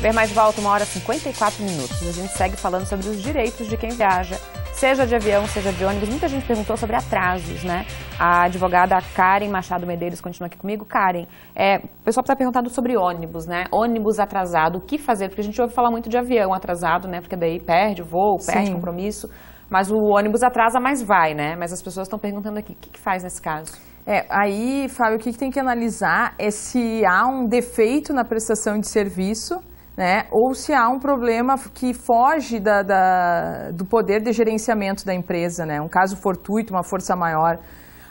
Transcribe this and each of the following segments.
Ver mais volta uma hora e 54 minutos. a gente segue falando sobre os direitos de quem viaja, seja de avião, seja de ônibus. Muita gente perguntou sobre atrasos, né? A advogada Karen Machado Medeiros continua aqui comigo. Karen, é, o pessoal está perguntando sobre ônibus, né? Ônibus atrasado, o que fazer? Porque a gente ouve falar muito de avião atrasado, né? Porque daí perde o voo, perde Sim. compromisso. Mas o ônibus atrasa, mas vai, né? Mas as pessoas estão perguntando aqui, o que, que faz nesse caso? É, aí, Fábio, o que, que tem que analisar é se há um defeito na prestação de serviço né? ou se há um problema que foge da, da, do poder de gerenciamento da empresa, né? um caso fortuito, uma força maior.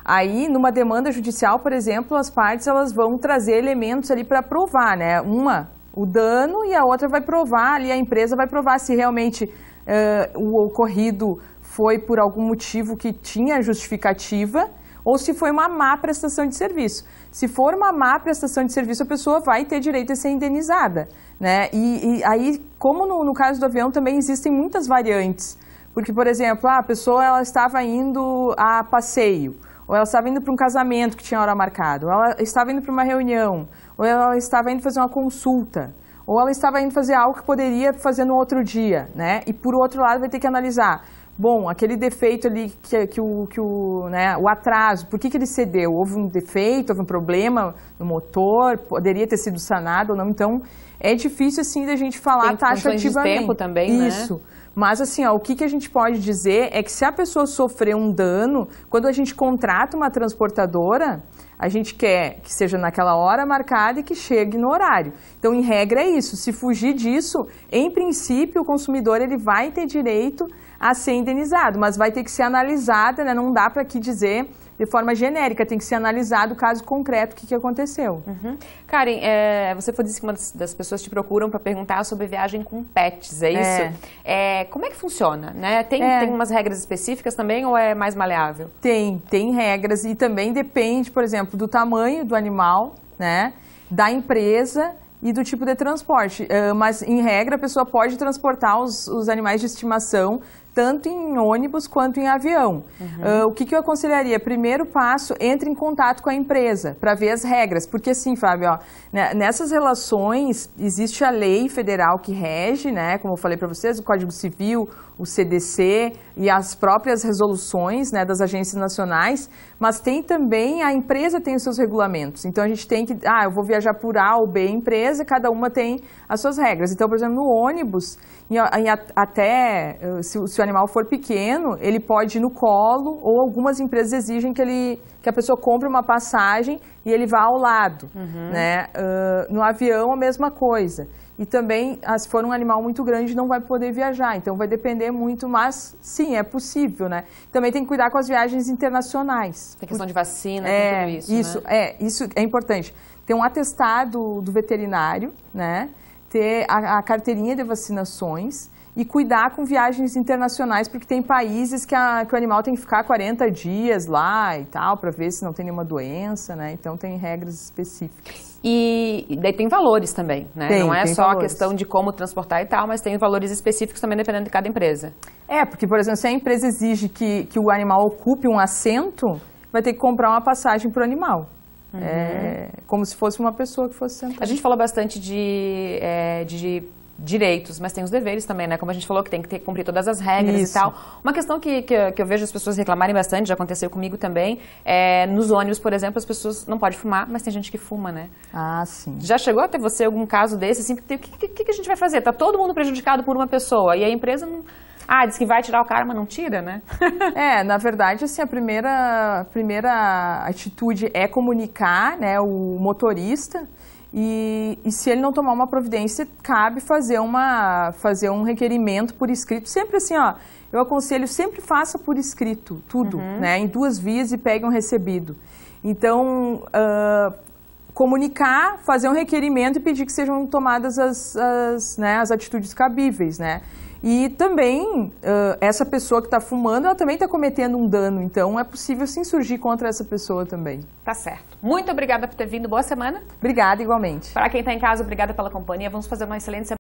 Aí, numa demanda judicial, por exemplo, as partes elas vão trazer elementos ali para provar, né? Uma, o dano, e a outra vai provar ali, a empresa vai provar se realmente uh, o ocorrido foi por algum motivo que tinha justificativa ou se foi uma má prestação de serviço. Se for uma má prestação de serviço, a pessoa vai ter direito a ser indenizada. Né? E, e aí, como no, no caso do avião, também existem muitas variantes. Porque, por exemplo, ah, a pessoa ela estava indo a passeio, ou ela estava indo para um casamento que tinha hora marcada, ou ela estava indo para uma reunião, ou ela estava indo fazer uma consulta, ou ela estava indo fazer algo que poderia fazer no outro dia, né? E por outro lado vai ter que analisar bom, aquele defeito ali que, que, o, que o, né, o atraso, por que, que ele cedeu? Houve um defeito, houve um problema no motor, poderia ter sido sanado ou não, então é difícil assim da gente falar Tem taxativamente. De tempo também, né? Isso. Né? Mas, assim, ó, o que, que a gente pode dizer é que se a pessoa sofrer um dano, quando a gente contrata uma transportadora, a gente quer que seja naquela hora marcada e que chegue no horário. Então, em regra, é isso. Se fugir disso, em princípio, o consumidor ele vai ter direito a ser indenizado, mas vai ter que ser analisada, né? não dá para aqui dizer de forma genérica, tem que ser analisado o caso concreto, o que, que aconteceu. Uhum. Karen, é, você disse que uma das pessoas te procuram para perguntar sobre viagem com pets, é, é. isso? É. é como é que funciona? Né? Tem, é. tem umas regras específicas também ou é mais maleável? Tem, tem regras e também depende, por exemplo, do tamanho do animal, né? da empresa e do tipo de transporte. Ah, mas, em regra, a pessoa pode transportar os, os animais de estimação tanto em ônibus quanto em avião. Uhum. Uh, o que, que, eu aconselharia? Primeiro passo, entre em contato com a empresa para ver as regras. Porque assim, Fábio, ó, né, nessas relações existe a lei federal que rege, né, como eu falei para vocês, o Código Civil, o CDC e as próprias resoluções né, das agências nacionais, mas tem também, a empresa tem os seus regulamentos. Então a gente tem que, ah, eu vou viajar por A ou B empresa, cada uma tem as suas regras. Então, por exemplo, no ônibus, em, em, até eh, se, se o animal for pequeno, ele pode ir no colo ou algumas empresas exigem que, ele, que a pessoa compre uma passagem e ele vá ao lado. Uhum. Né? Uh, no avião, a mesma coisa. E também, ah, se for um animal muito grande, não vai poder viajar. Então, vai depender muito, mas sim, é possível, né? Também tem que cuidar com as viagens internacionais. Tem questão de vacina, é, tudo isso, Isso, né? é, isso é importante. Tem um atestado do veterinário, né? ter a, a carteirinha de vacinações e cuidar com viagens internacionais, porque tem países que, a, que o animal tem que ficar 40 dias lá e tal, para ver se não tem nenhuma doença, né? Então tem regras específicas. E, daí tem valores também, né? Tem, não é só valores. a questão de como transportar e tal, mas tem valores específicos também dependendo de cada empresa. É, porque, por exemplo, se a empresa exige que, que o animal ocupe um assento, vai ter que comprar uma passagem para o animal. Uhum. É, como se fosse uma pessoa que fosse sentada. A gente fala bastante de, é, de direitos, mas tem os deveres também, né? Como a gente falou, que tem que ter, cumprir todas as regras Isso. e tal. Uma questão que, que eu, que, eu vejo as pessoas reclamarem bastante, já aconteceu comigo também, é nos ônibus, por exemplo, as pessoas não podem fumar, mas tem gente que fuma, né? Ah, sim. Já chegou até você algum caso desse, assim, o que, que, que, a gente vai fazer? Tá todo mundo prejudicado por uma pessoa e a empresa não ah, diz que vai tirar o cara, mas não tira, né? é, na verdade, assim, a primeira, a primeira atitude é comunicar, né, o motorista. E, e, se ele não tomar uma providência, cabe fazer, uma, fazer um requerimento por escrito. Sempre assim, ó, eu aconselho, sempre faça por escrito tudo, uhum. né? Em duas vias e pegue um recebido. Então, uh, comunicar, fazer um requerimento e pedir que sejam tomadas as, as, né, as atitudes cabíveis, né? E também, uh, essa pessoa que está fumando, ela também está cometendo um dano, então é possível se insurgir contra essa pessoa também. Tá certo. Muito obrigada por ter vindo, boa semana. Obrigada, igualmente. Para quem está em casa, obrigada pela companhia, vamos fazer uma excelente semana.